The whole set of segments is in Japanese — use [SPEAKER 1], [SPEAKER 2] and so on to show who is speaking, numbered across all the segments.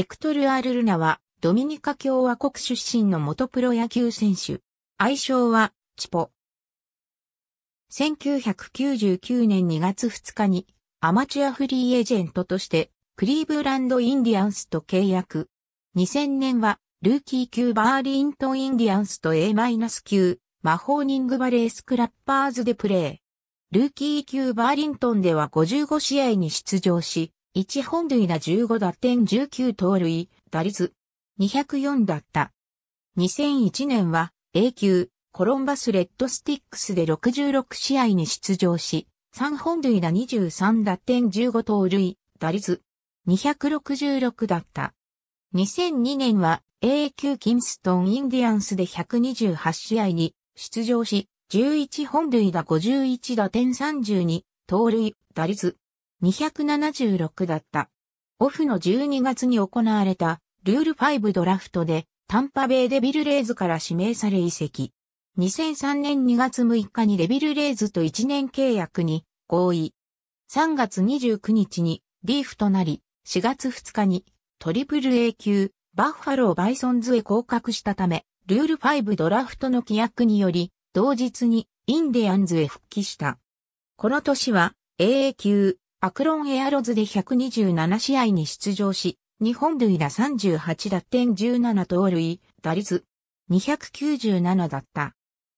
[SPEAKER 1] エクトル・アール・ルナは、ドミニカ共和国出身の元プロ野球選手。愛称は、チポ。1999年2月2日に、アマチュアフリーエージェントとして、クリーブランド・インディアンスと契約。2000年は、ルーキー級バーリントン・インディアンスと A- 9マホーニング・バレー・スクラッパーズでプレー。ルーキー級バーリントンでは55試合に出場し、1本塁打15打点19盗塁、打率204だった。2001年は A 級コロンバスレッドスティックスで66試合に出場し、3本塁打23打点15盗塁、打率266だった。2002年は A 級キンストンインディアンスで128試合に出場し、11本塁打51打点32、盗塁、打率276だった。オフの12月に行われたルール5ドラフトでタンパベイデビルレイズから指名され移籍。2003年2月6日にデビルレイズと1年契約に合意。3月29日にリーフとなり、4月2日にトリプル A 級バッファローバイソンズへ降格したため、ルール5ドラフトの規約により、同日にインディアンズへ復帰した。この年は AA 級アクロンエアロズで127試合に出場し、日本塁打38打点17盗塁、打率297だった。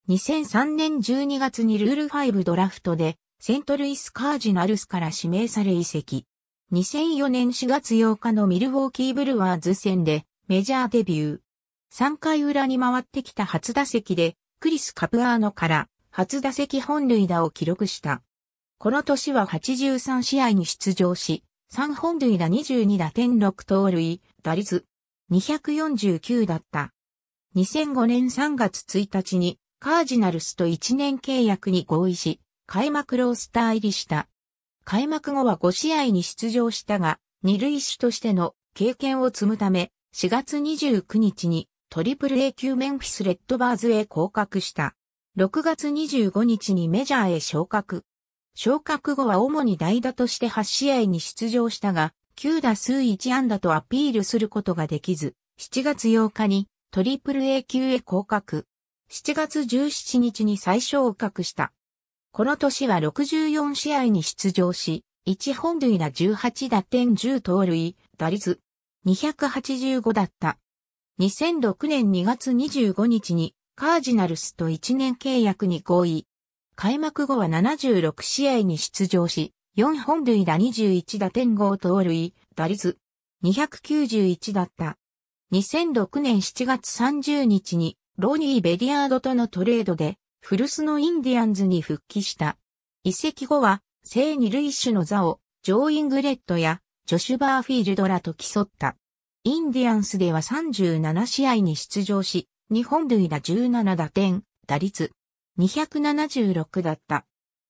[SPEAKER 1] 2003年12月にルール5ドラフトでセントルイスカージナルスから指名され移籍。2004年4月8日のミルウォーキーブルワーズ戦でメジャーデビュー。3回裏に回ってきた初打席でクリス・カプアーノから初打席本塁打を記録した。この年は83試合に出場し、3本塁打22打点6盗塁、打率249だった。2005年3月1日にカージナルスと1年契約に合意し、開幕ロースター入りした。開幕後は5試合に出場したが、二塁手としての経験を積むため、4月29日にトリプル A 級メンフィスレッドバーズへ降格した。6月25日にメジャーへ昇格。昇格後は主に代打として8試合に出場したが、9打数1安打とアピールすることができず、7月8日にトリプル A 級へ降格。7月17日に最を昇格した。この年は64試合に出場し、1本塁打18打点10盗塁、打率285だった。2006年2月25日にカージナルスと1年契約に合意。開幕後は76試合に出場し、4本塁打21打点5盗塁、打率291だった。2006年7月30日にロニー・ベリアードとのトレードで古巣のインディアンズに復帰した。移籍後は聖二塁手の座をジョー・イングレットやジョシュ・バーフィールドらと競った。インディアンスでは37試合に出場し、2本塁打17打点、打率276だった。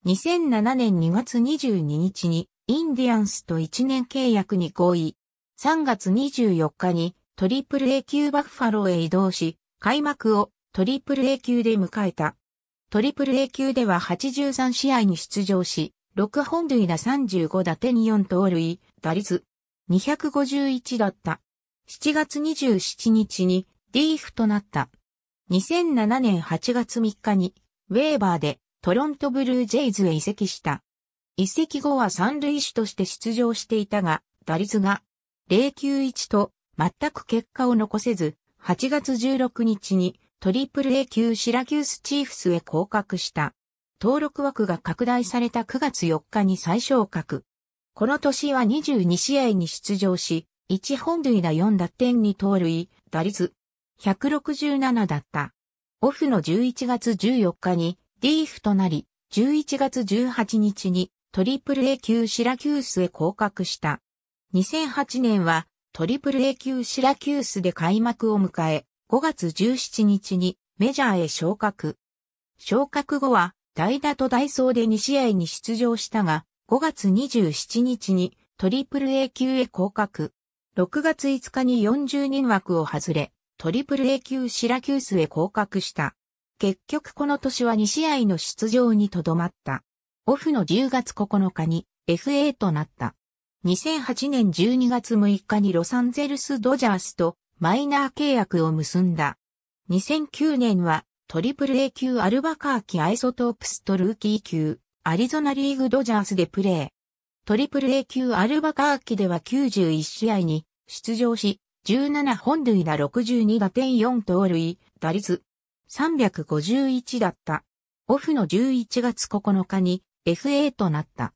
[SPEAKER 1] 2007年2月22日にインディアンスと1年契約に合意。3月24日にトリプル A 級バッファローへ移動し、開幕をトリプル A 級で迎えた。トリプル A 級では83試合に出場し、6本塁打35打点4盗塁、打率251だった。7月27日にリーフとなった。2007年8月3日にウェーバーでトロントブルージェイズへ移籍した。移籍後は三塁手として出場していたが、打率が091と全く結果を残せず、8月16日にトリプル A 級シラキュースチーフスへ降格した。登録枠が拡大された9月4日に最小格。この年は22試合に出場し、1本塁打4打点に盗塁、打率167だった。オフの11月14日にディーフとなり、11月18日にトリプル A 級シラキュースへ降格した。2008年はトリプル A 級シラキュースで開幕を迎え、5月17日にメジャーへ昇格。昇格後は代打と代走で2試合に出場したが、5月27日にトリプル A 級へ降格。6月5日に40人枠を外れ、トリプル A 級シラキュースへ降格した。結局この年は2試合の出場にとどまった。オフの10月9日に FA となった。2008年12月6日にロサンゼルスドジャースとマイナー契約を結んだ。2009年はトリプル A 級アルバカーキアイソトープスとルーキー級アリゾナリーグドジャースでプレー。トリプル A 級アルバカーキでは91試合に出場し、17本塁打62打点4盗塁、打率351だった。オフの11月9日に FA となった。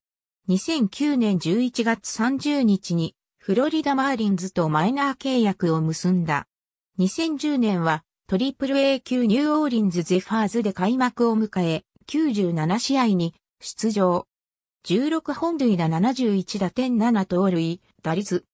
[SPEAKER 1] 2009年11月30日にフロリダマーリンズとマイナー契約を結んだ。2010年はトリプル A 級ニューオーリンズゼファーズで開幕を迎え、97試合に出場。16本塁打71打点7盗塁、打率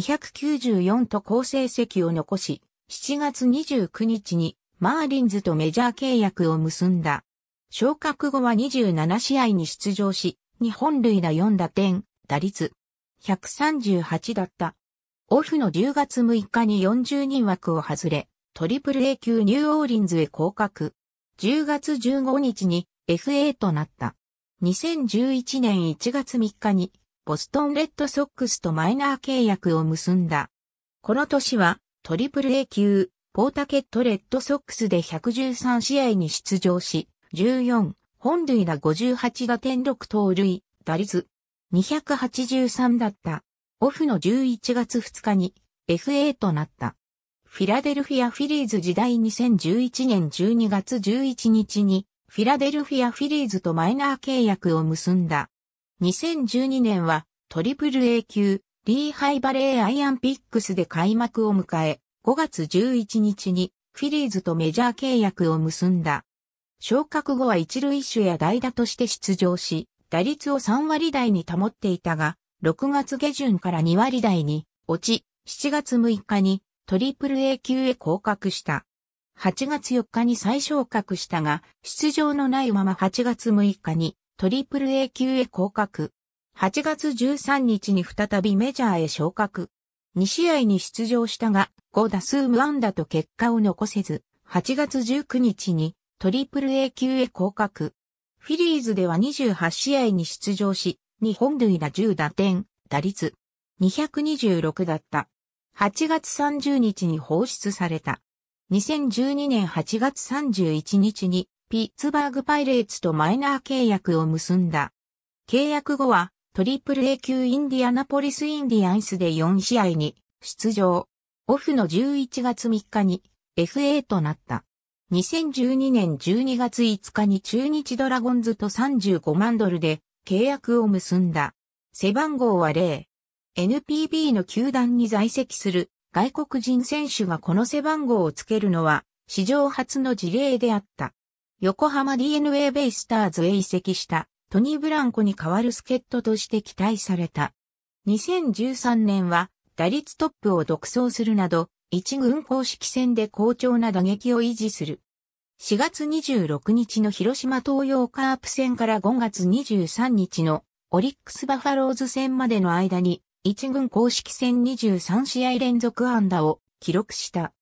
[SPEAKER 1] 294と好成績を残し、7月29日にマーリンズとメジャー契約を結んだ。昇格後は27試合に出場し、日本塁打4打点、打率138だった。オフの10月6日に40人枠を外れ、トリプル A 級ニューオーリンズへ降格。10月15日に FA となった。2011年1月3日にボストンレッドソックスとマイナー契約を結んだ。この年は、トリプル A 級、ポータケットレッドソックスで113試合に出場し、14、本塁打58打点6盗塁、打率、283だった。オフの11月2日に FA となった。フィラデルフィアフィリーズ時代2011年12月11日にフィラデルフィアフィリーズとマイナー契約を結んだ。2012年はトリプル A 級リーハイバレーアイアンピックスで開幕を迎え、5月11日にフィリーズとメジャー契約を結んだ。昇格後は一塁手や代打として出場し、打率を3割台に保っていたが、6月下旬から2割台に落ち、7月6日にトリプル A 級へ降格した。8月4日に再昇格したが、出場のないまま8月6日にトリプル A 級へ降格。8月13日に再びメジャーへ昇格。2試合に出場したが、5打数無安打と結果を残せず、8月19日にトリプル A 級へ降格。フィリーズでは28試合に出場し、日本塁打10打点、打率226だった。8月30日に放出された。2012年8月31日にピッツバーグパイレーツとマイナー契約を結んだ。契約後は、トリプル A 級インディアナポリスインディアンスで4試合に出場。オフの11月3日に FA となった。2012年12月5日に中日ドラゴンズと35万ドルで契約を結んだ。背番号は0。NPB の球団に在籍する外国人選手がこの背番号をつけるのは史上初の事例であった。横浜 DNA ベイスターズへ移籍したトニー・ブランコに代わる助っ人として期待された。2013年は打率トップを独走するなど、一軍公式戦で好調な打撃を維持する。4月26日の広島東洋カープ戦から5月23日のオリックスバファローズ戦までの間に、一軍公式戦23試合連続安打を記録した。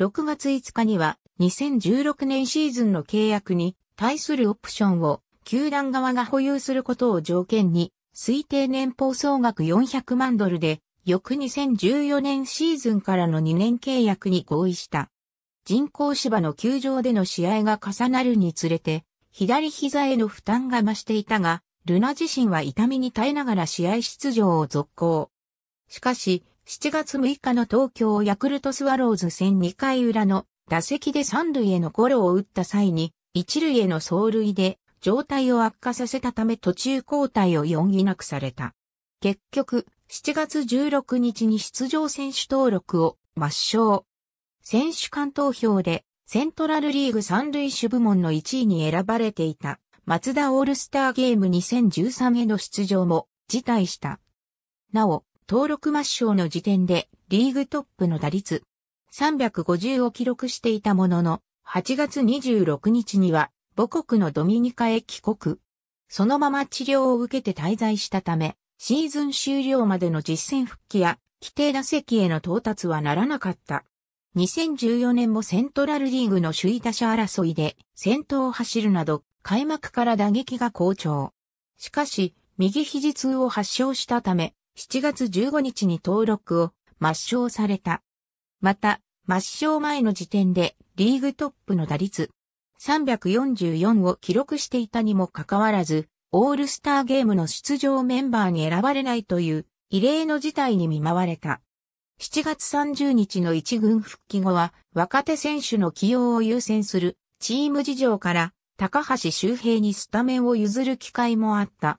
[SPEAKER 1] 6月5日には2016年シーズンの契約に対するオプションを球団側が保有することを条件に、推定年俸総額400万ドルで、翌2014年シーズンからの2年契約に合意した。人工芝の球場での試合が重なるにつれて、左膝への負担が増していたが、ルナ自身は痛みに耐えながら試合出場を続行。しかし、7月6日の東京ヤクルトスワローズ戦2回裏の打席で三塁へのゴロを打った際に、一塁への走塁で状態を悪化させたため途中交代を余儀なくされた。結局、7月16日に出場選手登録を抹消。選手間投票でセントラルリーグ三塁手部門の1位に選ばれていた松田オールスターゲーム2013への出場も辞退した。なお、登録抹消の時点でリーグトップの打率350を記録していたものの、8月26日には母国のドミニカへ帰国。そのまま治療を受けて滞在したため、シーズン終了までの実戦復帰や規定打席への到達はならなかった。2014年もセントラルリーグの首位打者争いで先頭を走るなど開幕から打撃が好調。しかし、右肘痛を発症したため、7月15日に登録を抹消された。また、抹消前の時点でリーグトップの打率344を記録していたにもかかわらず、オールスターゲームの出場メンバーに選ばれないという異例の事態に見舞われた。7月30日の一軍復帰後は若手選手の起用を優先するチーム事情から高橋周平にスタメンを譲る機会もあった。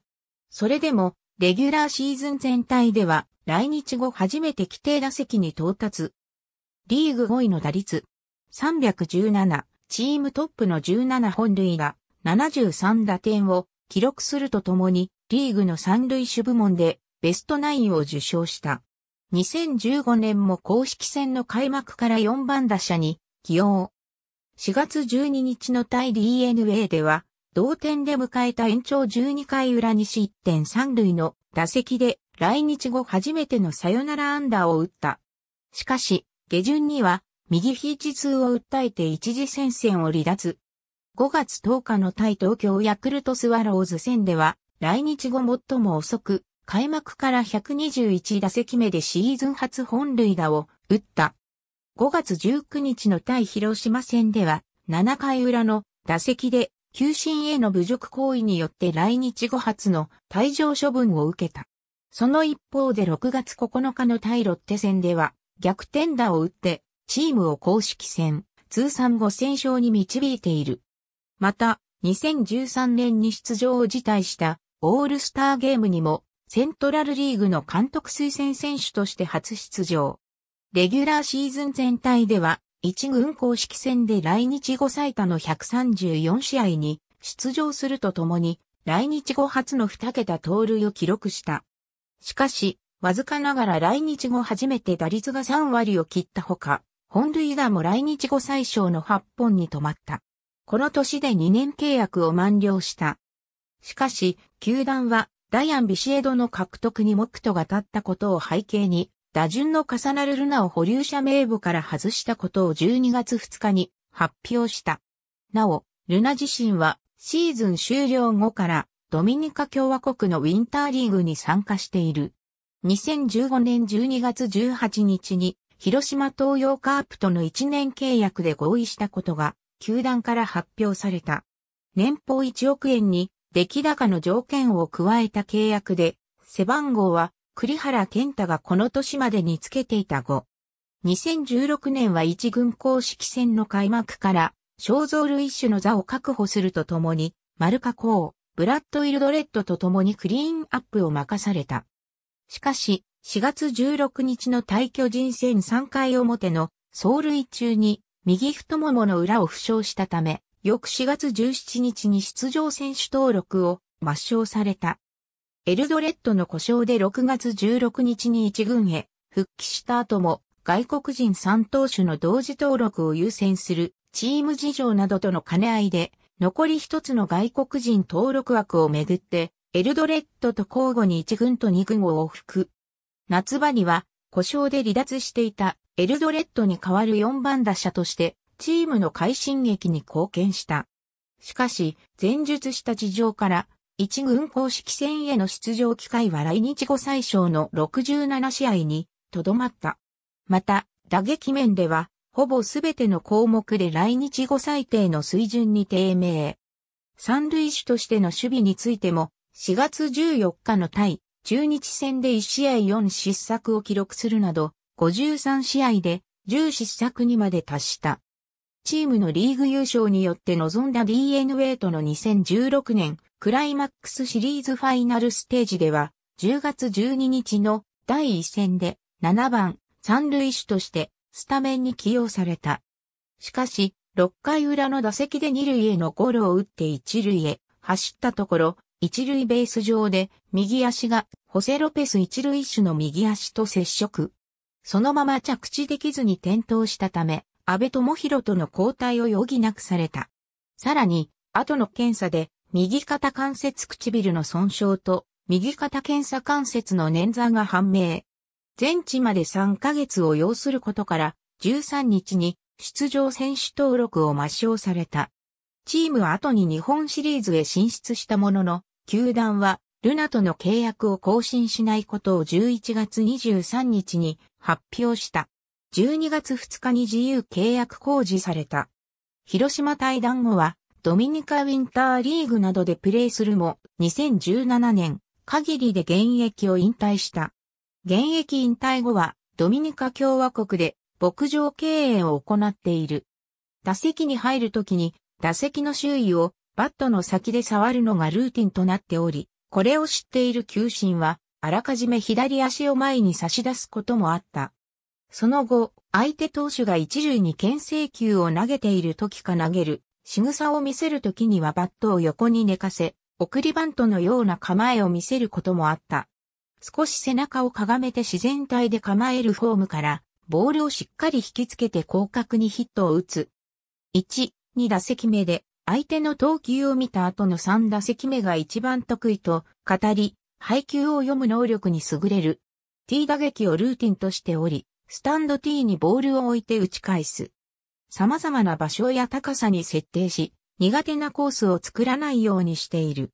[SPEAKER 1] それでもレギュラーシーズン全体では来日後初めて規定打席に到達。リーグ5位の打率。317、チームトップの17本塁打、73打点を記録するとともに、リーグの三塁手部門でベストナインを受賞した。2015年も公式戦の開幕から4番打者に起用。4月12日の対 DNA では、同点で迎えた延長12回裏に失点3塁の打席で来日後初めてのサヨナラアンダーを打った。しかし、下旬には右肘痛を訴えて一時戦線を離脱。5月10日の対東京ヤクルトスワローズ戦では来日後最も遅く開幕から121打席目でシーズン初本塁打を打った。5月19日の対広島戦では7回裏の打席で球審への侮辱行為によって来日後初の退場処分を受けた。その一方で6月9日の対ロッテ戦では逆転打を打って、チームを公式戦、通算5戦勝に導いている。また、2013年に出場を辞退したオールスターゲームにもセントラルリーグの監督推薦選手として初出場。レギュラーシーズン全体では一軍公式戦で来日後最多の134試合に出場するとともに来日後初の2桁盗塁を記録した。しかし、わずかながら来日後初めて打率が3割を切ったほか、本塁打も来日後最小の8本に止まった。この年で2年契約を満了した。しかし、球団はダイアン・ビシエドの獲得に目途が立ったことを背景に、打順の重なるルナを保留者名簿から外したことを12月2日に発表した。なお、ルナ自身はシーズン終了後からドミニカ共和国のウィンターリーグに参加している。2015年12月18日に広島東洋カープとの1年契約で合意したことが球団から発表された。年俸1億円に出来高の条件を加えた契約で背番号は栗原健太がこの年までにつけていた5。2016年は一軍公式戦の開幕から肖像類種の座を確保するとともに、マルカ・コー、ブラッド・イルドレッドと共にクリーンアップを任された。しかし、4月16日の退巨人戦3回表の走塁中に右太ももの裏を負傷したため、翌4月17日に出場選手登録を抹消された。エルドレッドの故障で6月16日に一軍へ復帰した後も外国人3投手の同時登録を優先するチーム事情などとの兼ね合いで残り一つの外国人登録枠をめぐってエルドレッドと交互に1軍と2軍を往復。夏場には、故障で離脱していたエルドレッドに代わる4番打者として、チームの快進撃に貢献した。しかし、前述した事情から、1軍公式戦への出場機会は来日後最小の67試合に、とどまった。また、打撃面では、ほぼすべての項目で来日後最低の水準に低迷。三塁手としての守備についても、4月14日の対中日戦で1試合4失策を記録するなど、53試合で10失策にまで達した。チームのリーグ優勝によって臨んだ DNA との2016年クライマックスシリーズファイナルステージでは10月12日の第1戦で7番三塁手としてスタメンに起用された。しかし6回裏の打席で2塁へのゴロを打って1塁へ走ったところ一塁ベース上で右足がホセロペス一塁手の右足と接触。そのまま着地できずに転倒したため、安倍智弘との交代を余儀なくされた。さらに、後の検査で、右肩関節唇の損傷と、右肩検査関節の捻挫が判明。全治まで3ヶ月を要することから、13日に出場選手登録を抹消された。チームは後に日本シリーズへ進出したものの、球団は、ルナとの契約を更新しないことを11月23日に発表した。12月2日に自由契約公示された。広島対談後は、ドミニカウィンターリーグなどでプレーするも、2017年、限りで現役を引退した。現役引退後は、ドミニカ共和国で、牧場経営を行っている。打席に入るときに、打席の周囲をバットの先で触るのがルーティンとなっており、これを知っている球審は、あらかじめ左足を前に差し出すこともあった。その後、相手投手が一塁に牽制球を投げている時か投げる、仕草を見せる時にはバットを横に寝かせ、送りバントのような構えを見せることもあった。少し背中をかがめて自然体で構えるフォームから、ボールをしっかり引きつけて広角にヒットを打つ。1、2打席目で相手の投球を見た後の3打席目が一番得意と語り、配球を読む能力に優れる。T 打撃をルーティンとしており、スタンド T にボールを置いて打ち返す。様々な場所や高さに設定し、苦手なコースを作らないようにしている。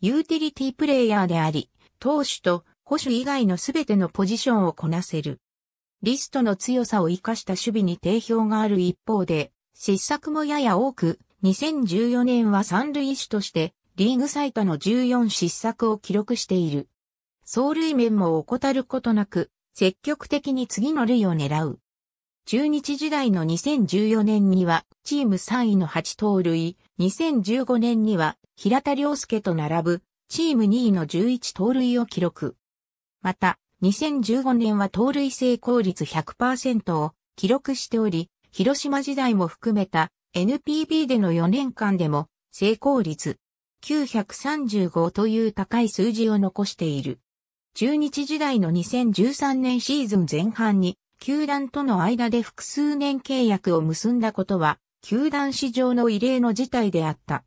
[SPEAKER 1] ユーティリティプレイヤーであり、投手と保守以外のすべてのポジションをこなせる。リストの強さを活かした守備に定評がある一方で、失策もやや多く、2014年は三塁手としてリーグ最多の14失策を記録している。走塁面も怠ることなく、積極的に次の類を狙う。中日時代の2014年には、チーム3位の8盗塁、2015年には、平田良介と並ぶ、チーム2位の11盗塁を記録。また、2015年は盗塁成功率100%を記録しており、広島時代も含めた NPB での4年間でも成功率935という高い数字を残している。中日時代の2013年シーズン前半に球団との間で複数年契約を結んだことは球団史上の異例の事態であった。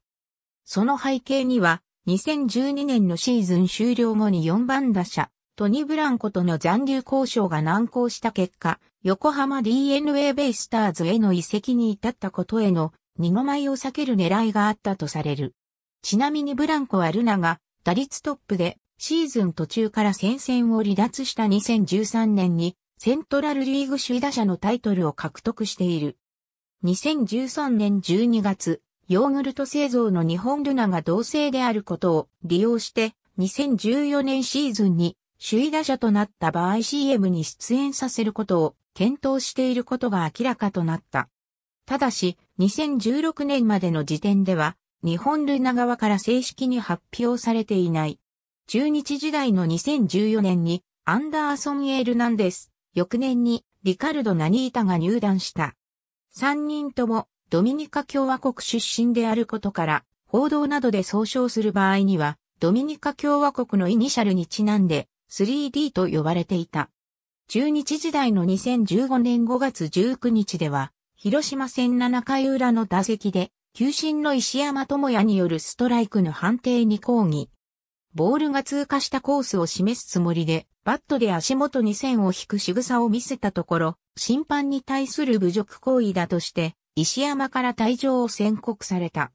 [SPEAKER 1] その背景には2012年のシーズン終了後に4番打者トニ・ブランコとの残留交渉が難航した結果、横浜 DNA ベイスターズへの移籍に至ったことへの二の舞を避ける狙いがあったとされる。ちなみにブランコはルナが打率トップでシーズン途中から戦線を離脱した2013年にセントラルリーグ首位打者のタイトルを獲得している。2013年12月、ヨーグルト製造の日本ルナが同性であることを利用して2014年シーズンに首位打者となった場合 CM に出演させることを検討していることが明らかとなった。ただし、2016年までの時点では、日本ルナ側から正式に発表されていない。中日時代の2014年に、アンダーソン・エールナンデス、翌年に、リカルド・ナニータが入団した。3人とも、ドミニカ共和国出身であることから、報道などで総称する場合には、ドミニカ共和国のイニシャルにちなんで、3D と呼ばれていた。中日時代の2015年5月19日では、広島戦7回裏の打席で、球審の石山智也によるストライクの判定に抗議。ボールが通過したコースを示すつもりで、バットで足元に線を引く仕草を見せたところ、審判に対する侮辱行為だとして、石山から退場を宣告された。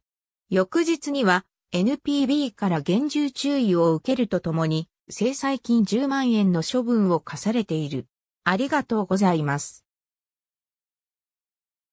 [SPEAKER 1] 翌日には、NPB から厳重注意を受けるとともに、制裁金10万円の処分を課されている。ありがとうございます。